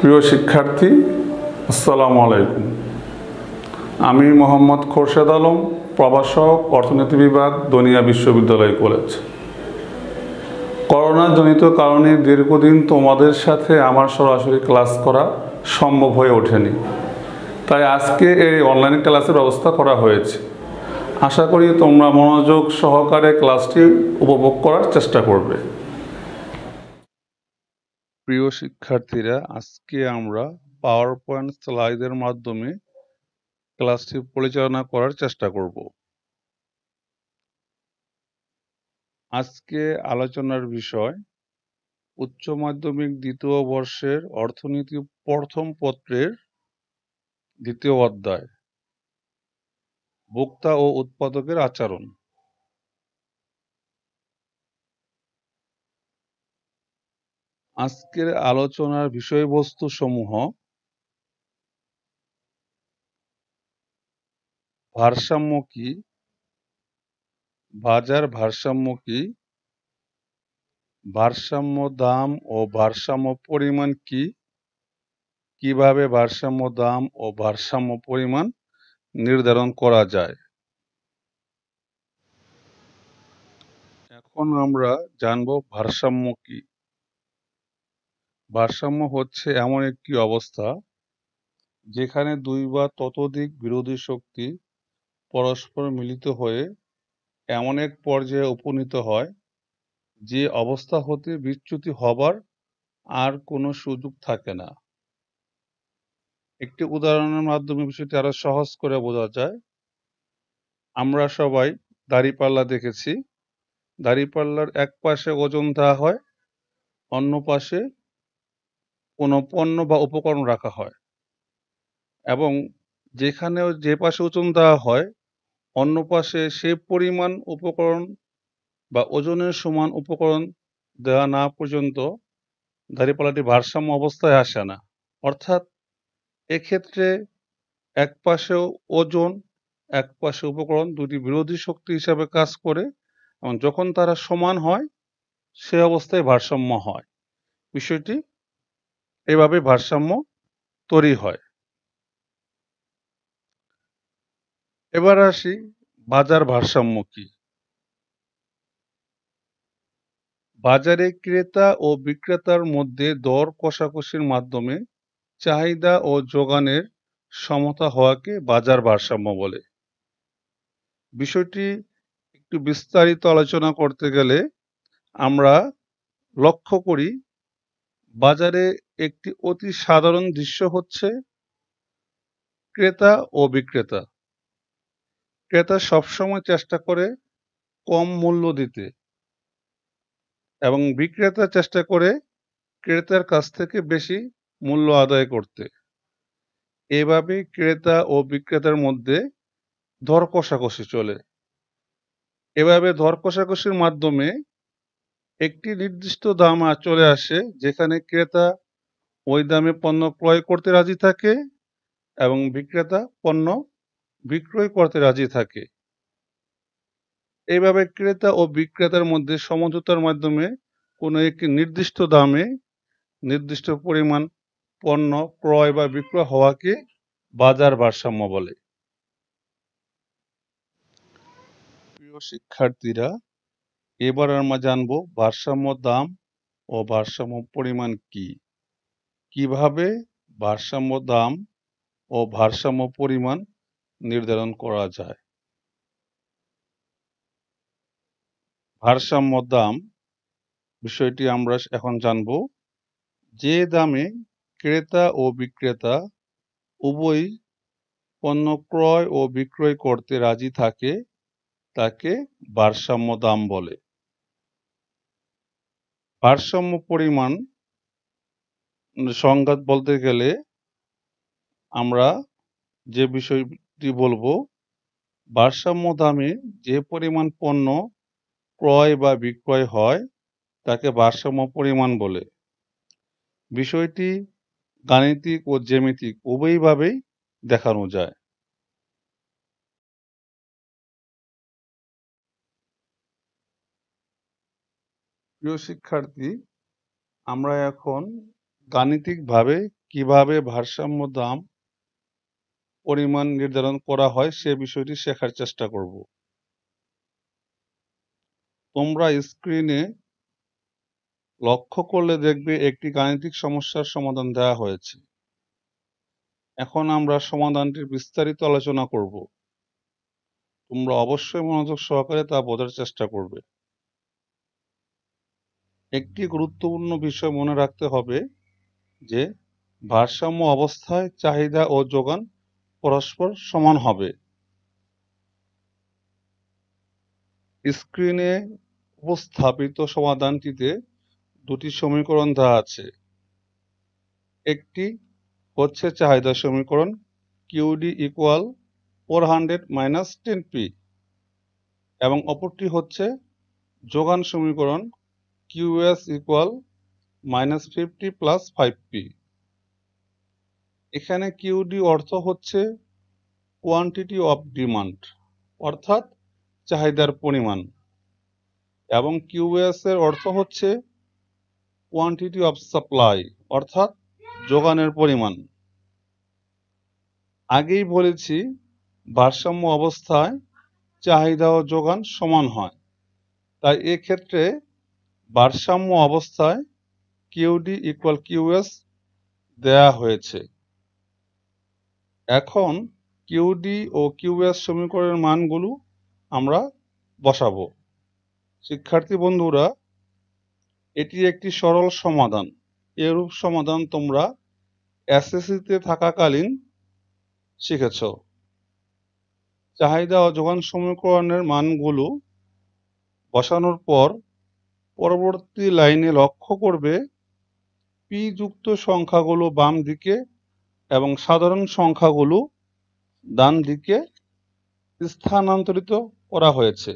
প্রিয় শিক্ষার্থী আসসালামু আলাইকুম আমি মোহাম্মদ খোরশেদ আলম প্রভাষক অর্থনীতি বিভাগ দনিয়া বিশ্ববিদ্যালয় কলেজ করোনাজনিত কারণে দীর্ঘদিন তোমাদের সাথে আমার সরাসরি ক্লাস করা সম্ভব হয়ে ওঠেনি তাই আজকে এই অনলাইন ক্লাসের ব্যবস্থা করা হয়েছে আশা করি তোমরা মনোযোগ সহকারে ক্লাসটি উপভোগ করার চেষ্টা করবে প্রিয় শিক্ষার্থীরা আজকে আমরা পাওয়ার পয়েন্ট স্লাইডের মাধ্যমে ক্লাসটি পরিচালনা করার চেষ্টা করব আজকে আলোচনার বিষয় উচ্চ মাধ্যমিক দ্বিতীয় বর্ষের অর্থনীতি প্রথম পত্রের দ্বিতীয় অধ্যায় ভোক্তা ও উৎপাদকের আচরণ আজকের আলোচনার বিষয়বস্তু সমূহ ভারসাম্য কি বাজার ভারসাম্য কি ভারসাম্য দাম ও ভারসাম্য পরিমাণ কি কিভাবে ভারসাম্য দাম ও ভারসাম্য পরিমাণ নির্ধারণ করা যায় এখন আমরা জানব ভারসাম্য কি ভারসাম্য হচ্ছে এমন একটি অবস্থা যেখানে দুই বা ততোধিক বিরোধী শক্তি পরস্পর মিলিত হয়ে এমন এক পর্যায়ে উপনীত হয় যে অবস্থা হতে বিচ্যুতি হবার আর কোনো সুযোগ থাকে না একটি উদাহরণের মাধ্যমে বিষয়টি আরো সহজ করে বোঝা যায় আমরা সবাই দাড়িপাল্লা দেখেছি দাড়িপাল্লার এক পাশে ওজন দেওয়া হয় অন্য পাশে কোনো পণ্য বা উপকরণ রাখা হয় এবং যেখানেও যে পাশে ওজন দেওয়া হয় অন্য পাশে সে পরিমাণ উপকরণ বা ওজনের সমান উপকরণ দেওয়া না পর্যন্ত দাঁড়িপাল্লাটি ভারসাম্য অবস্থায় আসে না অর্থাৎ এক্ষেত্রে এক পাশে ওজন এক পাশে উপকরণ দুটি বিরোধী শক্তি হিসাবে কাজ করে এবং যখন তারা সমান হয় সে অবস্থায় ভারসাম্য হয় বিষয়টি এভাবে ভারসাম্য তৈরি হয় এবার আসি বাজার ভারসাম্য কি বাজারে ক্রেতা ও বিক্রেতার মধ্যে দর কষাকষির মাধ্যমে চাহিদা ও যোগানের সমতা হওয়াকে বাজার ভারসাম্য বলে বিষয়টি একটু বিস্তারিত আলোচনা করতে গেলে আমরা লক্ষ্য করি বাজারে একটি অতি সাধারণ দৃশ্য হচ্ছে ক্রেতা ও বিক্রেতা ক্রেতা সবসময় চেষ্টা করে কম মূল্য দিতে এবং বিক্রেতা চেষ্টা করে ক্রেতার কাছ থেকে বেশি মূল্য আদায় করতে এভাবে ক্রেতা ও বিক্রেতার মধ্যে দর কষাকষি চলে এভাবে ধর কষাকষির মাধ্যমে একটি নির্দিষ্ট দাম চলে আসে যেখানে ক্রেতা ওই দামে পণ্য ক্রয় করতে রাজি থাকে এবং বিক্রেতা পণ্য বিক্রয় করতে রাজি থাকে এইভাবে ক্রেতা ও বিক্রেতার মধ্যে সমঝোতার মাধ্যমে কোনো একটি নির্দিষ্ট দামে নির্দিষ্ট পরিমাণ পণ্য ক্রয় বা বিক্রয় হওয়াকে বাজার ভারসাম্য বলে প্রিয় শিক্ষার্থীরা এবার আমরা জানব ভারসাম্য দাম ও ভারসাম্য পরিমাণ কি কিভাবে ভারসাম্য দাম ও ভারসাম্য পরিমাণ নির্ধারণ করা যায় ভারসাম্য দাম বিষয়টি আমরা এখন জানব যে দামে ক্রেতা ও বিক্রেতা উভয়ই পণ্য ক্রয় ও বিক্রয় করতে রাজি থাকে তাকে ভারসাম্য দাম বলে ভারসাম্য পরিমাণ সংঘাত বলতে গেলে আমরা যে বিষয়টি বলবো ভারসাম্য দামে যে পরিমাণ পণ্য ক্রয় বা বিক্রয় হয় তাকে ভারসাম্য পরিমাণ বলে বিষয়টি গাণিতিক ও জ্যামিতিক উভয়ভাবেই দেখানো যায় প্রিয় শিক্ষার্থী আমরা এখন গাণিতিকভাবে কিভাবে ভারসাম্য দাম পরিমাণ নির্ধারণ করা হয় সে বিষয়টি শেখার চেষ্টা করব তোমরা স্ক্রিনে লক্ষ্য করলে দেখবে একটি গাণিতিক সমস্যার সমাধান দেওয়া হয়েছে এখন আমরা সমাধানটির বিস্তারিত আলোচনা করব তোমরা অবশ্যই মনোযোগ সহকারে তা বোঝার চেষ্টা করবে একটি গুরুত্বপূর্ণ বিষয় মনে রাখতে হবে যে ভারসাম্য অবস্থায় চাহিদা ও যোগান পরস্পর সমান হবে স্ক্রিনে উপস্থাপিত সমাধানটিতে দুটি সমীকরণ দেওয়া আছে একটি হচ্ছে চাহিদা সমীকরণ QD equal four hundred minus ten P এবং অপরটি হচ্ছে যোগান সমীকরণ QS equal minus fifty plus five P এখানে কিউডি অর্থ হচ্ছে কোয়ান্টিটি অফ ডিমান্ড অর্থাৎ চাহিদার পরিমাণ এবং কিউএস এর অর্থ হচ্ছে কোয়ান্টিটি অফ সাপ্লাই অর্থাৎ যোগানের পরিমাণ আগেই বলেছি ভারসাম্য অবস্থায় চাহিদা ও যোগান সমান হয় তাই এক্ষেত্রে ভারসাম্য অবস্থায় কিউডি ইকুয়াল কিউএস দেয়া হয়েছে এখন কিউডি ও কিউএস সমীকরণের মানগুলো আমরা বসাবো শিক্ষার্থী বন্ধুরা এটি একটি সরল সমাধান এরূপ সমাধান তোমরা এসএসসিতে থাকাকালীন শিখেছ চাহিদা ও যোগান সমীকরণের মানগুলো বসানোর পর পরবর্তী লাইনে লক্ষ্য করবে পি যুক্ত সংখ্যাগুলো বাম দিকে এবং সাধারণ সংখ্যাগুলো ডান দিকে স্থানান্তরিত করা হয়েছে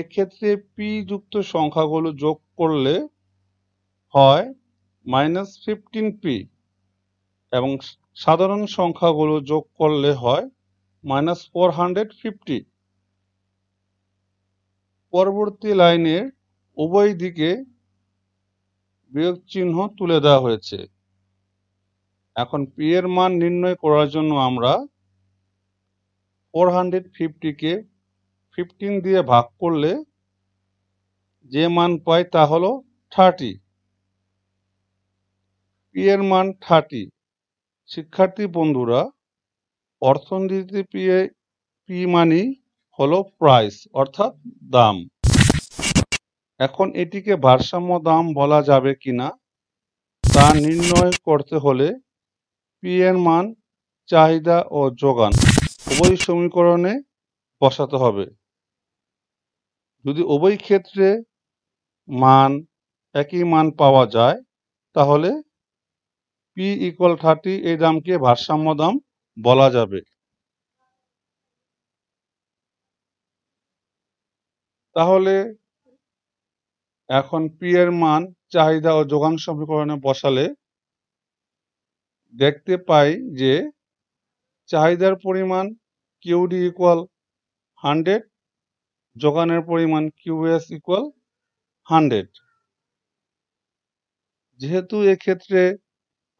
এক্ষেত্রে পি যুক্ত সংখ্যাগুলো যোগ করলে হয় মাইনাস ফিফটিন পি এবং সাধারণ সংখ্যাগুলো যোগ করলে হয় মাইনাস ফোর হান্ড্রেড ফিফটি পরবর্তী লাইনের উভয় দিকে বিয়োগ চিহ্ন তুলে দেওয়া হয়েছে এখন পি এর মান নির্ণয় করার জন্য আমরা ফোর হান্ড্রেড ফিফটিকে ফিফটিন দিয়ে ভাগ করলে যে মান পাই তা হল থার্টি পি এর মান থার্টি শিক্ষার্থী বন্ধুরা অর্থনীতিতে পি এ পি মানি হলো প্রাইস অর্থাৎ দাম এখন এটিকে ভারসাম্য দাম বলা যাবে কিনা তা নির্ণয় করতে হলে পি এর মান চাহিদা ও যোগান উভয় সমীকরণে বসাতে হবে যদি উভয় ক্ষেত্রে মান একই মান পাওয়া যায় তাহলে পি ইকুয়াল থার্টি এই দামকে ভারসাম্য দাম বলা যাবে তাহলে এখন পি এর মান চাহিদা ও যোগান সমীকরণে বসালে দেখতে পাই যে চাহিদার পরিমাণ কিউডি ইকুয়াল হান্ড্রেড যোগানের পরিমাণ কিউএস ইকুয়াল হান্ড্রেড যেহেতু এক্ষেত্রে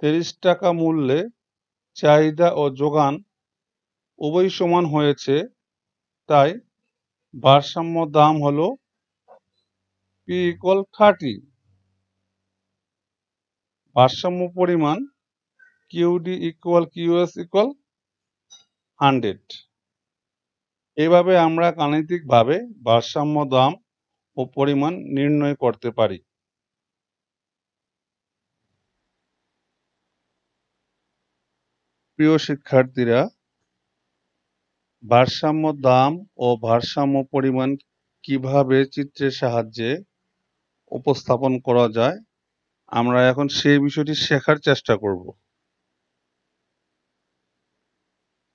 তিরিশ টাকা মূল্যে চাহিদা ও যোগান উভয় সমান হয়েছে তাই ভারসাম্য দাম হলো পি ইকল থার্টি ভারসাম্য পরিমাণ QD equal QS equal hundred এভাবে আমরা গাণিতিকভাবে ভারসাম্য দাম ও পরিমাণ নির্ণয় করতে পারি প্রিয় শিক্ষার্থীরা ভারসাম্য দাম ও ভারসাম্য পরিমাণ কিভাবে চিত্রের সাহায্যে উপস্থাপন করা যায় আমরা এখন সেই বিষয়টি শেখার চেষ্টা করব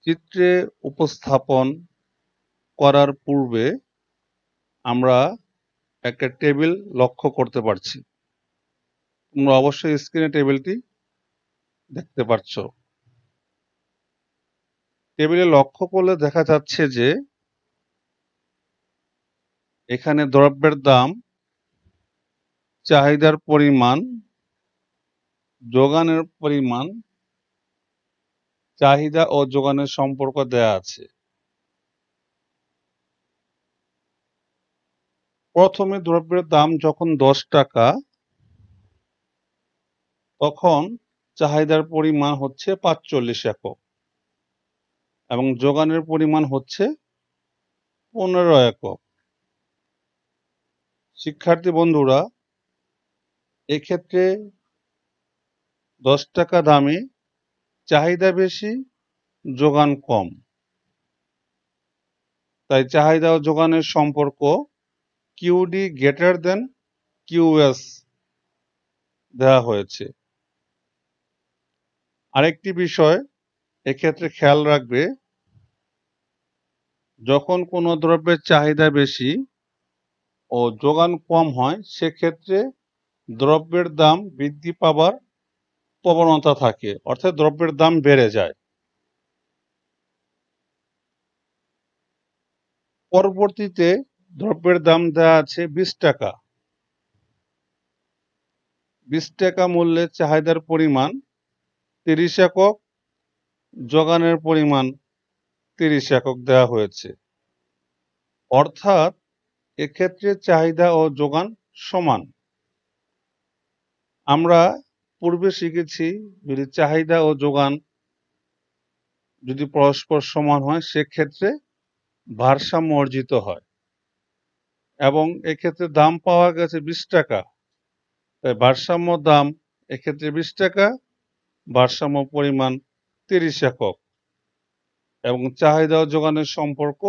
চিত্রে উপস্থাপন করার পূর্বে আমরা একটা টেবিল লক্ষ্য করতে পারছি তোমরা অবশ্যই স্ক্রিনে টেবিলটি দেখতে পাচ্ছ টেবিলে লক্ষ্য করলে দেখা যাচ্ছে যে এখানে দ্রব্যের দাম চাহিদার পরিমাণ যোগানের পরিমাণ চাহিদা ও যোগানের সম্পর্ক দেয়া আছে প্রথমে দ্রব্যের দাম যখন দশ টাকা তখন চাহিদার পরিমাণ হচ্ছে পাঁচচল্লিশ একক এবং যোগানের পরিমাণ হচ্ছে পনেরো একক শিক্ষার্থী বন্ধুরা এক্ষেত্রে দশ টাকা দামে চাহিদা বেশি যোগান কম তাই চাহিদা ও যোগানের সম্পর্ক কিউডি গ্রেটার দেন কিউএস দেওয়া হয়েছে আরেকটি বিষয় এক্ষেত্রে খেয়াল রাখবে যখন কোনো দ্রব্যের চাহিদা বেশি ও যোগান কম হয় সেক্ষেত্রে দ্রব্যের দাম বৃদ্ধি পাবার প্রবণতা থাকে অর্থাৎ দ্রব্যের দাম বেড়ে যায় পরবর্তীতে দ্রব্যের দাম দেওয়া আছে বিশ টাকা বিশ টাকা মূল্যের চাহিদার পরিমাণ তিরিশ একক যোগানের পরিমাণ তিরিশ একক দেওয়া হয়েছে অর্থাৎ এক্ষেত্রে চাহিদা ও যোগান সমান আমরা পূর্বে শিখেছি যদি চাহিদা ও যোগান যদি পরস্পর সমান হয় সেক্ষেত্রে ভারসাম্য অর্জিত হয় এবং এক্ষেত্রে দাম পাওয়া গেছে বিশ টাকা তাই ভারসাম্য দাম এক্ষেত্রে বিশ টাকা ভারসাম্য পরিমাণ তিরিশ একক এবং চাহিদা ও যোগানের সম্পর্ক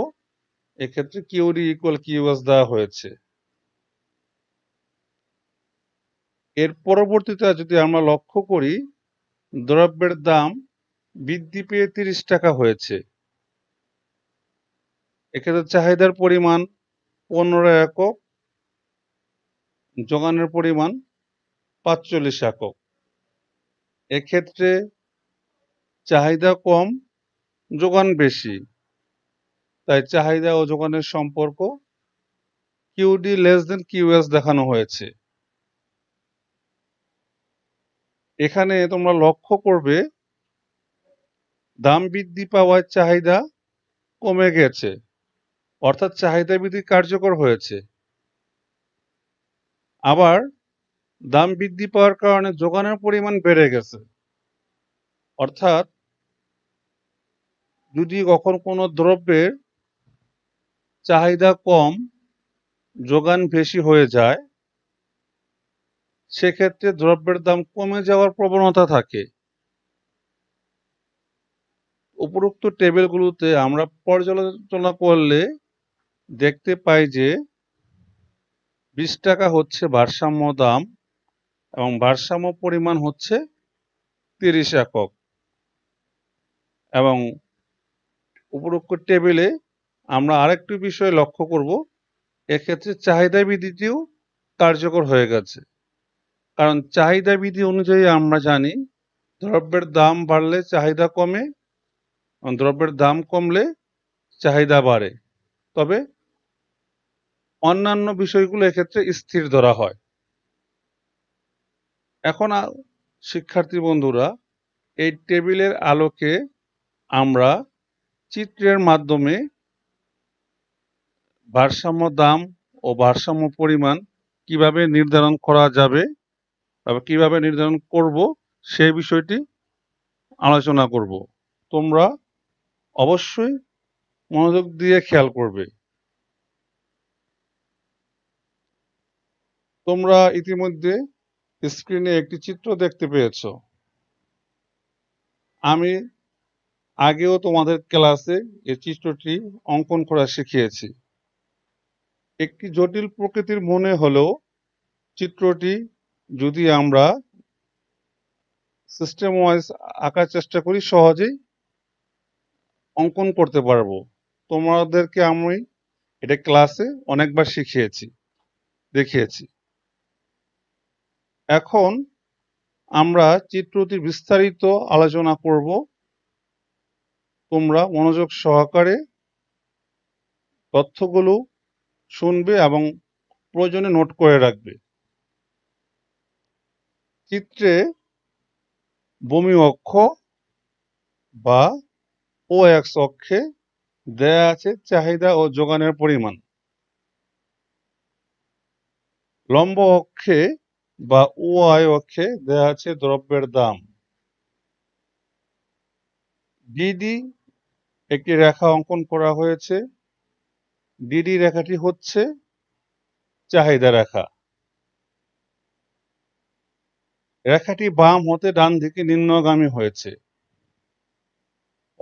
এক্ষেত্রে কিউরি ইকুয়াল কিউএস দেওয়া হয়েছে এর পরবর্তীতে যদি আমরা লক্ষ্য করি দ্রব্যের দাম বৃদ্ধি পেয়ে তিরিশ টাকা হয়েছে এক্ষেত্রে চাহিদার পরিমাণ পনেরো একক যোগানের পরিমাণ পাঁচচল্লিশ একক এক্ষেত্রে চাহিদা কম যোগান বেশি তাই চাহিদা ও যোগানের সম্পর্ক কিউডি লেস দেন কিউএস দেখানো হয়েছে এখানে তোমরা লক্ষ্য করবে দাম বৃদ্ধি পাওয়ার চাহিদা কমে গেছে অর্থাৎ চাহিদা বৃদ্ধি কার্যকর হয়েছে আবার দাম বৃদ্ধি পাওয়ার কারণে যোগানের পরিমাণ বেড়ে গেছে অর্থাৎ যদি কখন কোনো দ্রব্যের চাহিদা কম যোগান বেশি হয়ে যায় সেক্ষেত্রে দ্রব্যের দাম কমে যাওয়ার প্রবণতা থাকে উপরোক্ত টেবিলগুলোতে আমরা পর্যালোচনা করলে দেখতে পাই যে বিশ টাকা হচ্ছে ভারসাম্য দাম এবং ভারসাম্য পরিমাণ হচ্ছে তিরিশ একক এবং উপরোক্ত টেবিলে আমরা আরেকটি বিষয় লক্ষ্য করব এক্ষেত্রে চাহিদা বিধিটিও কার্যকর হয়ে গেছে কারণ চাহিদা বিধি অনুযায়ী আমরা জানি দ্রব্যের দাম বাড়লে চাহিদা কমে দ্রব্যের দাম কমলে চাহিদা বাড়ে তবে অন্যান্য বিষয়গুলো এক্ষেত্রে স্থির ধরা হয় এখন শিক্ষার্থী বন্ধুরা এই টেবিলের আলোকে আমরা চিত্রের মাধ্যমে ভারসাম্য দাম ও ভারসাম্য পরিমাণ কিভাবে নির্ধারণ করা যাবে কিভাবে নির্ধারণ করব সেই বিষয়টি আলোচনা করব তোমরা অবশ্যই মনোযোগ দিয়ে খেয়াল করবে তোমরা ইতিমধ্যে স্ক্রিনে একটি চিত্র দেখতে পেয়েছ আমি আগেও তোমাদের ক্লাসে এই চিত্রটি অঙ্কন করা শিখিয়েছি একটি জটিল প্রকৃতির মনে হলেও চিত্রটি যদি আমরা সিস্টেম ওয়াইজ আঁকার চেষ্টা করি সহজেই অঙ্কন করতে পারবো তোমাদেরকে আমি এটা ক্লাসে অনেকবার শিখিয়েছি দেখিয়েছি এখন আমরা চিত্রটি বিস্তারিত আলোচনা করব তোমরা মনোযোগ সহকারে তথ্যগুলো শুনবে এবং প্রয়োজনে নোট করে রাখবে চিত্রে বমি অক্ষ বা ও এক অক্ষে দেয়া আছে চাহিদা ও যোগানের পরিমাণ লম্ব অক্ষে বা ও আয় অক্ষে দেয়া আছে দ্রব্যের দাম বিডি একটি রেখা অঙ্কন করা হয়েছে ডিডি রেখাটি হচ্ছে চাহিদা রেখা রেখাটি বাম হতে ডান দিকে নিম্নগামী হয়েছে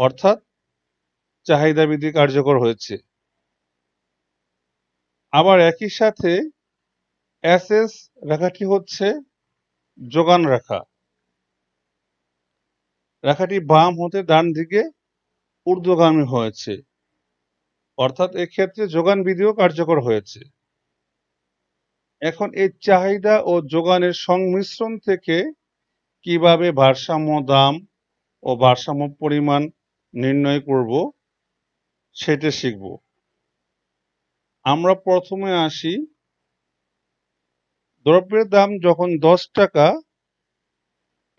অর্থাৎ চাহিদা বৃদ্ধি কার্যকর হয়েছে আবার একই সাথে এসএস রেখাটি হচ্ছে যোগান রেখা রেখাটি বাম হতে ডান দিকে ঊর্ধ্বগামী হয়েছে অর্থাৎ এক্ষেত্রে যোগান বিধিও কার্যকর হয়েছে এখন এই চাহিদা ও যোগানের সংমিশ্রণ থেকে কিভাবে ভারসাম্য দাম ও ভারসাম্য পরিমাণ নির্ণয় করব সেটা শিখব আমরা প্রথমে আসি দ্রব্যের দাম যখন দশ টাকা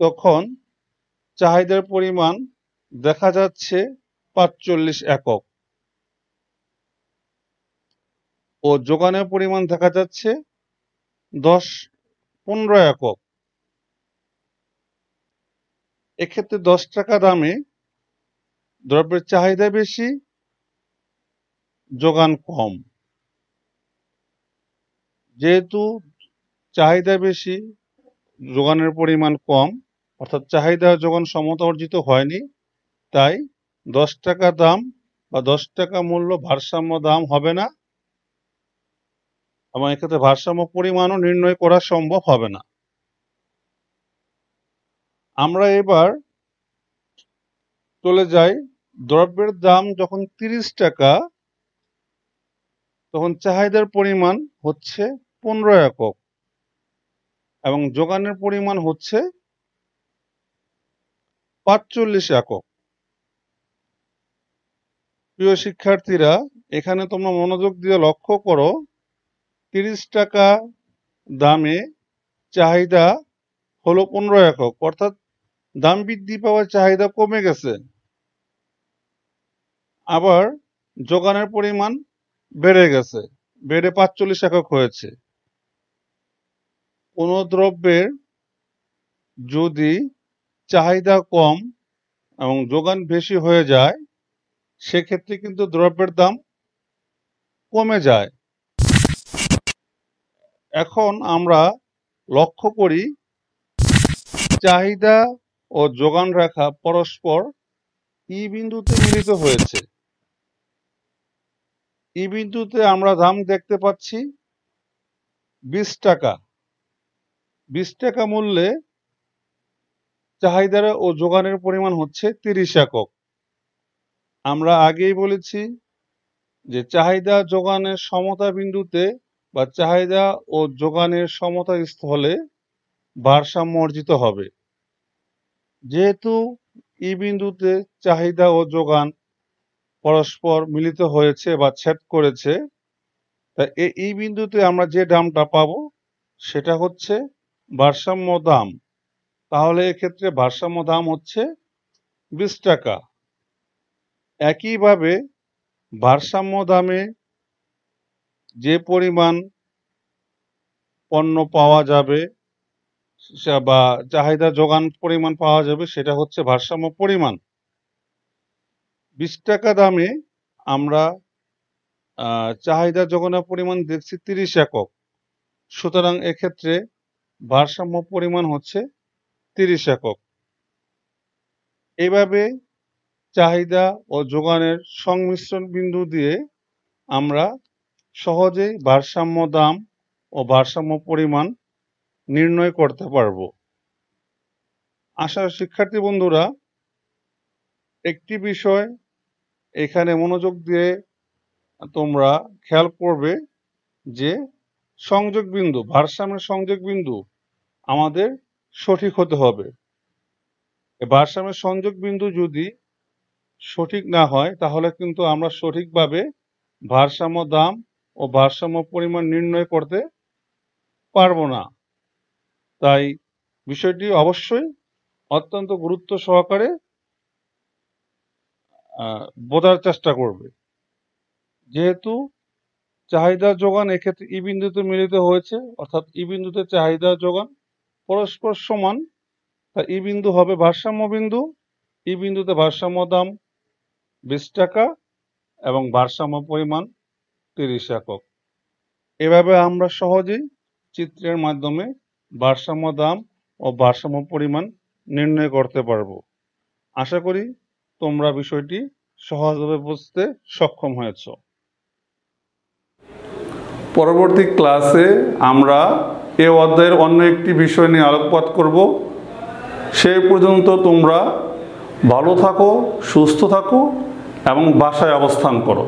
তখন চাহিদার পরিমাণ দেখা যাচ্ছে পাঁচচল্লিশ একক ও যোগানের পরিমাণ দেখা যাচ্ছে দশ পনেরো একক এক্ষেত্রে দশ টাকা দামে দ্রব্যের চাহিদা বেশি যোগান কম যেহেতু চাহিদা বেশি যোগানের পরিমাণ কম অর্থাৎ চাহিদা যোগান সমতা অর্জিত হয়নি তাই দশ টাকা দাম বা দশ টাকা মূল্য ভারসাম্য দাম হবে না এবং এক্ষেত্রে ভারসাম্য পরিমাণও নির্ণয় করা সম্ভব হবে না আমরা এবার চলে যাই দ্রব্যের দাম যখন তিরিশ টাকা তখন চাহিদার পরিমাণ হচ্ছে পনেরো একক এবং যোগানের পরিমাণ হচ্ছে পাঁচচল্লিশ একক প্রিয় শিক্ষার্থীরা এখানে তোমরা মনোযোগ দিয়ে লক্ষ্য করো তিরিশ টাকা দামে চাহিদা হলো পনেরো একক অর্থাৎ দাম বৃদ্ধি পাওয়ার চাহিদা কমে গেছে আবার যোগানের পরিমাণ বেড়ে গেছে বেড়ে পাঁচচল্লিশ একক হয়েছে কোনো দ্রব্যের যদি চাহিদা কম এবং যোগান বেশি হয়ে যায় সেক্ষেত্রে কিন্তু দ্রব্যের দাম কমে যায় এখন আমরা লক্ষ্য করি চাহিদা ও যোগান রেখা পরস্পর ই বিন্দুতে মিলিত হয়েছে ই বিন্দুতে আমরা দাম দেখতে পাচ্ছি বিশ টাকা বিশ টাকা মূল্যে চাহিদার ও যোগানের পরিমাণ হচ্ছে তিরিশ একক আমরা আগেই বলেছি যে চাহিদা যোগানের সমতা বিন্দুতে বা চাহিদা ও যোগানের সমতা স্থলে ভারসাম্য অর্জিত হবে যেহেতু ই বিন্দুতে চাহিদা ও যোগান পরস্পর মিলিত হয়েছে বা ছেদ করেছে তা এই বিন্দুতে আমরা যে দামটা পাব সেটা হচ্ছে ভারসাম্য দাম তাহলে এক্ষেত্রে ভারসাম্য দাম হচ্ছে বিশ টাকা একইভাবে ভারসাম্য দামে যে পরিমাণ পণ্য পাওয়া যাবে বা চাহিদা যোগান পরিমাণ পাওয়া যাবে সেটা হচ্ছে ভারসাম্য পরিমাণ বিশ টাকা দামে আমরা চাহিদা যোগানের পরিমাণ দেখছি তিরিশ একক সুতরাং এক্ষেত্রে ভারসাম্য পরিমাণ হচ্ছে তিরিশ একক এইভাবে চাহিদা ও যোগানের সংমিশ্রণ বিন্দু দিয়ে আমরা সহজেই ভারসাম্য দাম ও ভারসাম্য পরিমাণ নির্ণয় করতে পারব আশা শিক্ষার্থী বন্ধুরা একটি বিষয় এখানে মনোযোগ দিয়ে তোমরা খেয়াল করবে যে সংযোগ বিন্দু ভারসাম্যের সংযোগ বিন্দু আমাদের সঠিক হতে হবে ভারসাম্যের সংযোগ বিন্দু যদি সঠিক না হয় তাহলে কিন্তু আমরা সঠিকভাবে ভারসাম্য দাম ও ভারসাম্য পরিমাণ নির্ণয় করতে পারব না তাই বিষয়টি অবশ্যই অত্যন্ত গুরুত্ব সহকারে বোঝার চেষ্টা করবে যেহেতু চাহিদা যোগান এক্ষেত্রে ই বিন্দুতে মিলিত হয়েছে অর্থাৎ ই বিন্দুতে চাহিদা যোগান পরস্পর সমান তা ই বিন্দু হবে ভারসাম্য বিন্দু ই বিন্দুতে ভারসাম্য দাম বিশ টাকা এবং ভারসাম্য পরিমাণ তিরিশ একক এভাবে আমরা সহজেই চিত্রের মাধ্যমে ভারসাম্য দাম ও ভারসাম্য পরিমাণ নির্ণয় করতে পারব আশা করি তোমরা বিষয়টি সহজভাবে বুঝতে সক্ষম হয়েছ পরবর্তী ক্লাসে আমরা এ অধ্যায়ের অন্য একটি বিষয় নিয়ে আলোকপাত করব সেই পর্যন্ত তোমরা ভালো থাকো সুস্থ থাকো এবং বাসায় অবস্থান করো